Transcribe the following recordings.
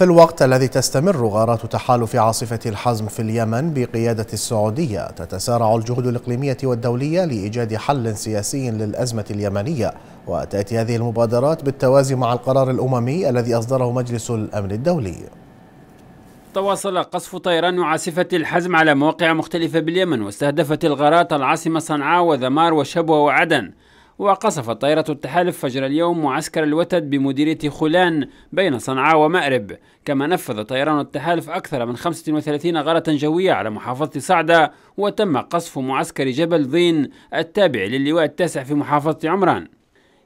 في الوقت الذي تستمر غارات تحالف عاصفة الحزم في اليمن بقيادة السعودية تتسارع الجهود الإقليمية والدولية لإيجاد حل سياسي للأزمة اليمنية وتأتي هذه المبادرات بالتوازي مع القرار الأممي الذي أصدره مجلس الأمن الدولي تواصل قصف طيران عاصفة الحزم على مواقع مختلفة باليمن واستهدفت الغارات العاصمة صنعاء وذمار وشبوة وعدن وقصفت طائرة التحالف فجر اليوم معسكر الوتد بمديرية خولان بين صنعاء ومأرب كما نفذ طيران التحالف أكثر من 35 غارة جوية على محافظة صعدة وتم قصف معسكر جبل ضين التابع للواء التاسع في محافظة عمران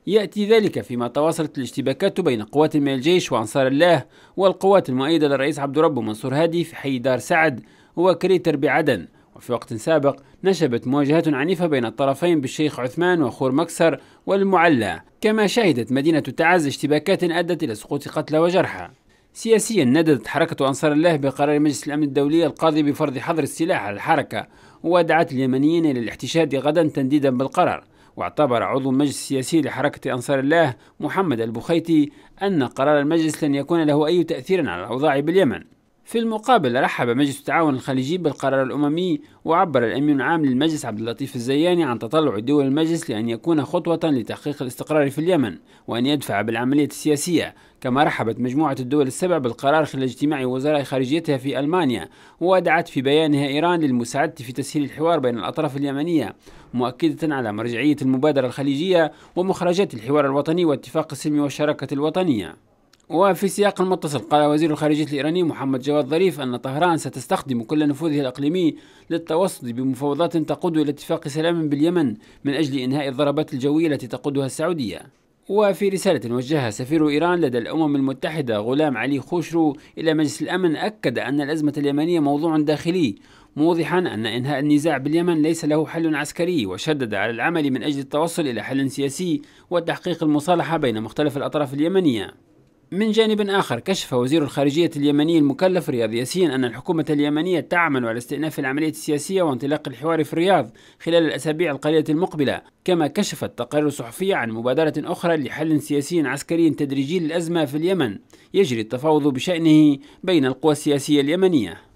يأتي ذلك فيما تواصلت الاشتباكات بين قوات من الجيش وأنصار الله والقوات المؤيدة للرئيس عبد ربه منصور هادي في حي دار سعد وكريتر بعدن وفي وقت سابق نشبت مواجهات عنيفة بين الطرفين بالشيخ عثمان وخور مكسر والمعلى كما شهدت مدينة تعز اشتباكات أدت إلى سقوط قتلى وجرحى سياسيا نددت حركة أنصار الله بقرار مجلس الأمن الدولي القاضي بفرض حظر السلاح على الحركة ودعت اليمنيين إلى الاحتشاد غدا تنديدا بالقرار واعتبر عضو المجلس السياسي لحركة أنصار الله محمد البخيتي أن قرار المجلس لن يكون له أي تأثير على الأوضاع باليمن في المقابل رحب مجلس التعاون الخليجي بالقرار الأممي وعبر الأمين العام للمجلس عبد اللطيف الزياني عن تطلع دول المجلس لأن يكون خطوة لتحقيق الاستقرار في اليمن وأن يدفع بالعملية السياسية كما رحبت مجموعة الدول السبع بالقرار خلال اجتماع وزراء خارجيتها في ألمانيا ودعت في بيانها إيران للمساعدة في تسهيل الحوار بين الأطراف اليمنية مؤكدة على مرجعية المبادرة الخليجية ومخرجات الحوار الوطني واتفاق السلم والشراكة الوطنية وفي سياق متصل قال وزير الخارجية الإيراني محمد جواد ظريف أن طهران ستستخدم كل نفوذها الإقليمي للتوسط بمفاوضات تقود إلى اتفاق سلام باليمن من أجل إنهاء الضربات الجوية التي تقودها السعودية وفي رسالة وجهها سفير إيران لدى الأمم المتحدة غلام علي خوشرو إلى مجلس الأمن أكد أن الأزمة اليمنية موضوع داخلي موضحا أن إنهاء النزاع باليمن ليس له حل عسكري وشدد على العمل من أجل التوصل إلى حل سياسي وتحقيق المصالحة بين مختلف الأطراف اليمنية من جانب آخر كشف وزير الخارجية اليمني المكلف رياض ياسين أن الحكومة اليمنية تعمل على استئناف العملية السياسية وانطلاق الحوار في الرياض خلال الأسابيع القليلة المقبلة كما كشفت تقارير صحفية عن مبادرة أخرى لحل سياسي عسكري تدريجي للأزمة في اليمن يجري التفاوض بشأنه بين القوى السياسية اليمنية